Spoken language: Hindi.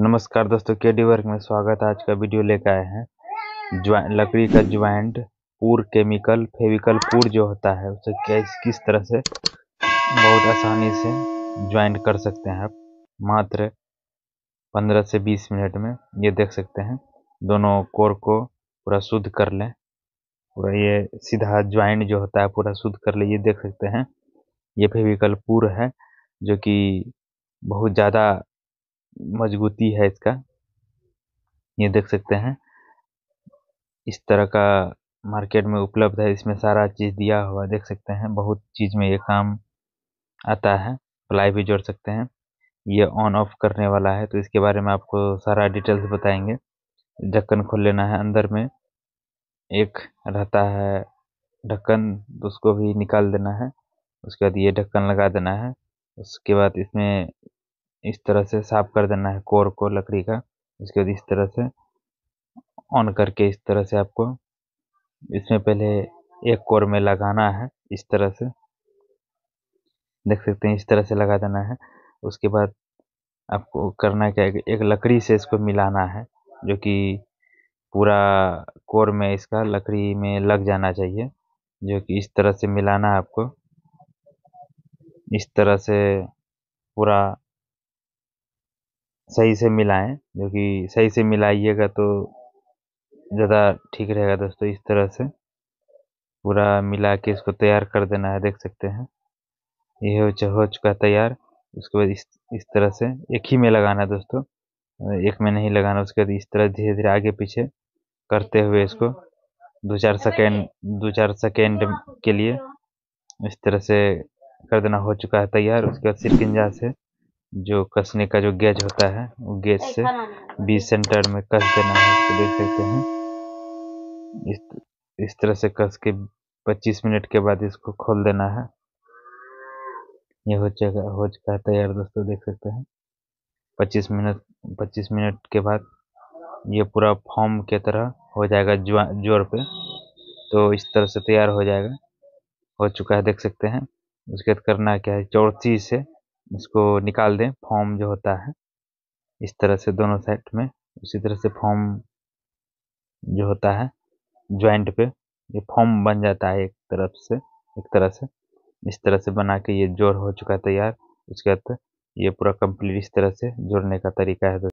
नमस्कार दोस्तों के डी वर्क में स्वागत है आज का वीडियो लेकर आए हैं लकड़ी का ज्वाइंट पूर केमिकल फेविकल पूर जो होता है उसे कैस किस तरह से बहुत आसानी से ज्वाइंट कर सकते हैं आप मात्र 15 से 20 मिनट में ये देख सकते हैं दोनों कोर को पूरा शुद्ध कर लें पूरा ये सीधा ज्वाइंट जो होता है पूरा शुद्ध कर लें ये देख सकते हैं ये फेविकल पूर है जो कि बहुत ज़्यादा मजबूती है इसका ये देख सकते हैं इस तरह का मार्केट में उपलब्ध है इसमें सारा चीज दिया हुआ देख सकते हैं बहुत चीज में ये काम आता है प्लाई भी जोड़ सकते हैं ये ऑन ऑफ करने वाला है तो इसके बारे में आपको सारा डिटेल्स बताएंगे ढक्कन खोल लेना है अंदर में एक रहता है ढक्कन उसको भी निकाल देना है उसके बाद ये ढक्कन लगा देना है उसके बाद इसमें इस तरह से साफ कर देना है कोर को लकड़ी का इसके बाद इस तरह से ऑन करके इस तरह से आपको इसमें पहले एक कोर में लगाना है इस तरह से देख सकते हैं इस तरह से लगा देना है उसके बाद आपको करना क्या है एक लकड़ी से इसको मिलाना है जो कि पूरा कोर में इसका लकड़ी में लग जाना चाहिए जो कि इस तरह से मिलाना है आपको इस तरह से पूरा सही से मिलाएं जो कि सही से मिलाइएगा तो ज़्यादा ठीक रहेगा दोस्तों इस तरह से पूरा मिला के इसको तैयार कर देना है देख सकते हैं ये हो चुका है तैयार उसके बाद इस इस तरह से एक ही में लगाना है दोस्तों एक में नहीं लगाना उसके बाद इस तरह धीरे धीरे आगे पीछे करते हुए इसको दो चार सेकेंड दो चार सेकेंड के लिए इस तरह से कर देना हो चुका है तैयार उसके बाद सिरकिंजा से जो कसने का जो गेज होता है वो गेज से बीस सेंटर में कस देना है तो देख सकते हैं इस इस तरह से कस के 25 मिनट के बाद इसको खोल देना है ये हो चुका हो चुका है तैयार दोस्तों देख सकते हैं 25 मिनट 25 मिनट के बाद ये पूरा फॉर्म के तरह हो जाएगा जोर पे तो इस तरह से तैयार हो जाएगा हो चुका है देख सकते हैं उसके बाद करना क्या है चौथी से इसको निकाल दें फॉर्म जो होता है इस तरह से दोनों साइड में उसी तरह से फॉर्म जो होता है ज्वाइंट पे ये फॉर्म बन जाता है एक तरफ से एक तरह से इस तरह से बना के ये जोड़ हो चुका है तैयार उसके बाद ये पूरा कंप्लीट इस तरह से जोड़ने का तरीका है